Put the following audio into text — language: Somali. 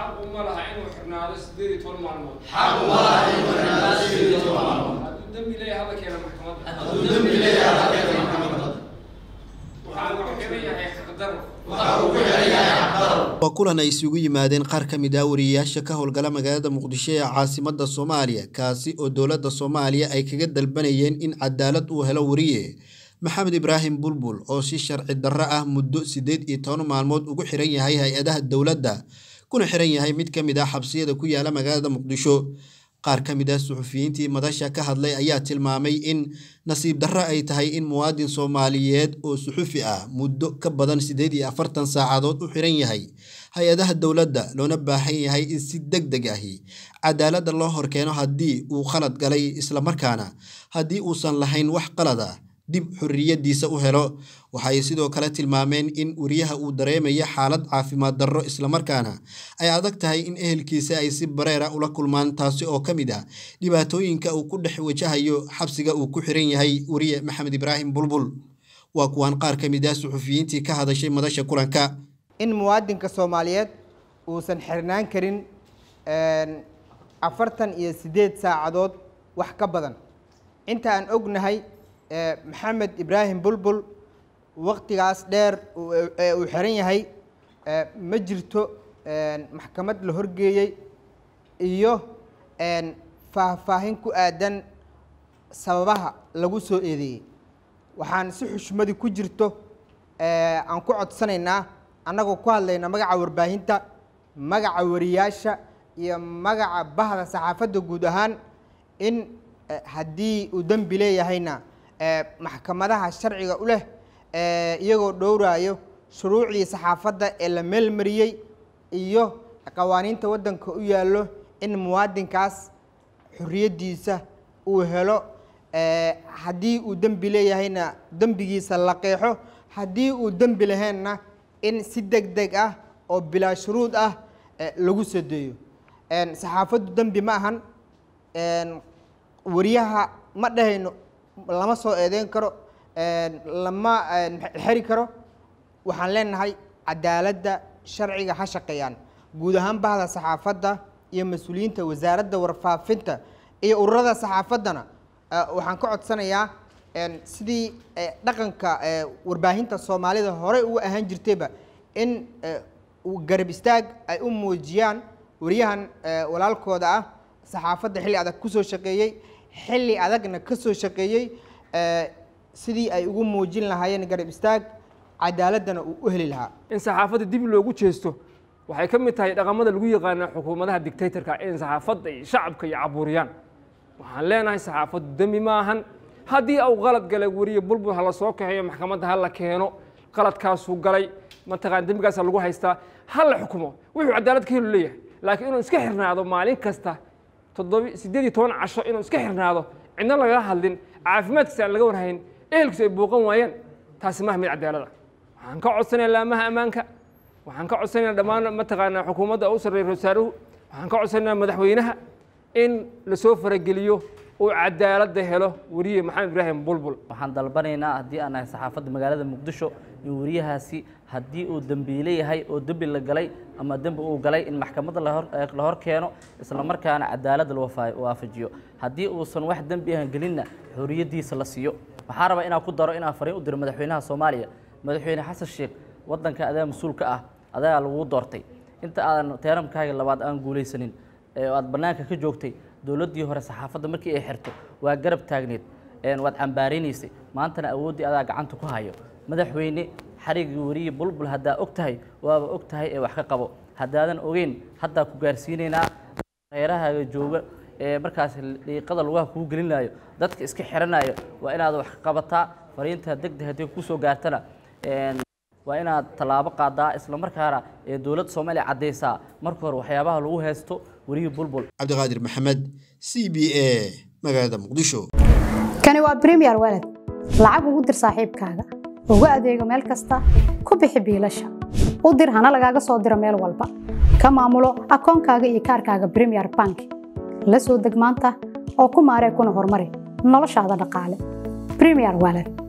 xaq uma laha inuu xirnaado sideed iyo toban maalmood xaq uma laha inuu xirnaado sideed iyo toban maalmood hadduu dembi leeyahay halla keena maxkamadda hadduu dembi leeyahay halla keena maxkamadda waa kulan ay isugu yimaadeen qaar ka mid ah wariyayaasha ka howlgala magaalada muqdisho ee caasimadda soomaaliya kaasi oo dowladda soomaaliya ay kaga dalbanayeen in cadaalad uu helo wariye maxamed ibraahim bulbul oo si sharci darro ah muddo siddeed iyo toban maalmood ugu xiran yahay hay-adaha dowladda kuna xiran yahay mid ka mid ah xabsiyada ku yaala magaalada muqdisho qaar ka mid ah suxufiyiintii madasha ka hadlay ayaa tilmaamay in nasiib darro ay tahay in muwaadin soomaaliyeed oo suxufi ah muddo ka badan sideed iyo afartan saacadood u xiran yahay hay-adaha dowladda loona baahan yahay in si deg deg ahi cadaaladda loo horkeeno haddii uu khalad galay islamarkaana haddii uusan lahayn wax qalad ah dib xorriyadiisa u helo waxaay sidoo kale tilmaameen in weriyaha uu dareemayo xaalad caafimaad darro islamarkaana ay adag tahay in ehelkiisa ay si bareera ula kulmaan taasi oo ka mid ah dhibaatooyinka uu ku dhex wajahayo xabsiga uu ku xiran yahay weriye maxamed ibraahim bulbul waa kuwaan qaar ka mid ah suxufiyiintii ka hadashay madasha kulanka in muwaadinka soomaaliyeed uusan xirnaan karin afartan iyo siddeed saacadood wax ka badan inta aan ognahay Eh, maxamed ibraahim bulbul waqtigaas dheer ee eh, uu xiran yahay eh, ma jirto maxkamad la horgeeyey iyo faahfaahin ku aadan sababaha lagu soo eedeeyey waxaan si xushmadi ku jirto aan ku codsanaynaa annagoo ku hadlayna magaca warbaahinta magaca wariyaasha iyo magaca bahda saxaafadda guud ahaan in haddii uu dembi leeyahayna maxkamadaha sharciga u leh iyagoo dhowraayo shuruucdii saxaafadda ee la meelmariyey iyo qawaaniinta waddanka u yaallo in muwaadinkaas xorriyaddiisa uu helo haddii uu dembi leeyahayna dembigiisa la qeexo haddii uu dembi lahaynna in si deg deg ah oo bilaa shuruud ah lagu sadeeyo saxaafaddu dembi ma ahan wariyaha ma dhahayno lama soo eedeyn karo lama xeri karo waxaan leenahay cadaaladda sharciga ha shaqeeyaan guud ahaan bahda saxaafadda iyo mas-uuliyiinta wasaaradda warfaafinta iyo ururada saxaafaddana waxaan ka codsanayaa sidii dhaqanka warbaahinta soomaalida horey uga ahaan jirtayba in garab istaag ay u muujiyaan wariyahan walaalkooda ah saxaafadda xilli adag kusoo shaqeeyey xilli adagna ka soo shaqeeyey eh, sidii ay ugu muujin lahaayeen garab istaag cadaaladana uu u heli lahaa in saxaafadda dib loogu jeesto waxay ka mid tahay dhaqamada lagu yaqaana xukuumadaha dictatorka in saxaafadda iyo shacabka iyo cabuuriyaan waxaan leenahay saxaafaddu demi maahan haddii au qalad galay weriye bulbul halasoo la kaxeeyo maxkamadda ha la keeno qaladkaasuu galay mataqaan dembigaasa lagu haystaa ha la xukumo wuxuu cadaalad ka helu leeyahay laakiin inuu iska xirnaado maalin kasta sideed iyo toban casho inuu iska xirnaado cidna lagala hadlin caafimaadkiisa aan laga warhayn ehelkiisu ay buuqan waayaan taasi maaha mid cadaalada ah. waxaan ka codsanaya laamaha ammaanka waxaan ka codsanayna dhammaan mataqaanaa xukuumadda u sarreeya rasaaruhu waxaan ka codsanayna madaxweynaha in lasoo farageliyo uu cadaaladda helo weriye maxamed ibraahim bulbul waxaan dalbanaynaa haddii aan nahay saxaafadda magaalada muqdisho wariyahaasi haddii uu dembiile yahay oo dembi la galay ama dembi uu galay in maxkamadda la hor eh, keeno isla markaana cadaalada waafajiyo haddii uusan wax dembi ahan gelinna xoriyaddiisa la siiyo waxaan rabaa inaan ku daro inaan fariin u diro madaxweynaha soomaaliya madaxweyne xasan sheekh waddanka adaa mas-uulka ah adaa laguu doortay inta aadan teeramkaaga labaad aan guulaysanin oo aad bannaanka ka joogtay dowladdii hore saxaafadda markii ay xirto waa garab taagneed waad cambaaraynaysay maantana awooddii adaa gacanta ku hayo madaxweyne xarigii wariye bulbul haddaa ogtahay waaba ogtahay ee wax ka qabo haddaadan ogeyn haddaa ku gaarsiinaynaa reerahaaga jooga ee markaas dhiiqada lugaha kuu gelinaayo dadka iska xiranaayo waa inaad wax ka qabataa fariinta degdeg haddii kusoo gaartana waa inaad tallaabo qaadaa isla markaana ee dowladda soomaaliya caddaysaa marka hore waxyaabaha lagu haysto weriye bulbul cabdiqaadir maxamed c b a magaalada muqdisho kani waa bremier waled lacag ugu dir saaxiibkaaga ugu adeego meel kasta ku bixi biilasha u dir hana lagaaga soo diro meel walba ka maamulo akoonkaaga iyo kaarkaaga bremiyer bank la soo deg maanta oo ku maaree kuna horumari noloshaada dhaqaale bremiyer walan